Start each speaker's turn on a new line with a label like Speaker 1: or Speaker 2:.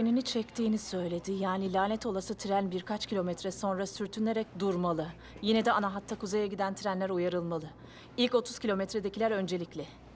Speaker 1: Frenini çektiğini söyledi. Yani lanet olası tren birkaç kilometre sonra sürtünerek durmalı. Yine de ana hatta kuzeye giden trenler uyarılmalı. İlk 30 kilometredekiler öncelikli.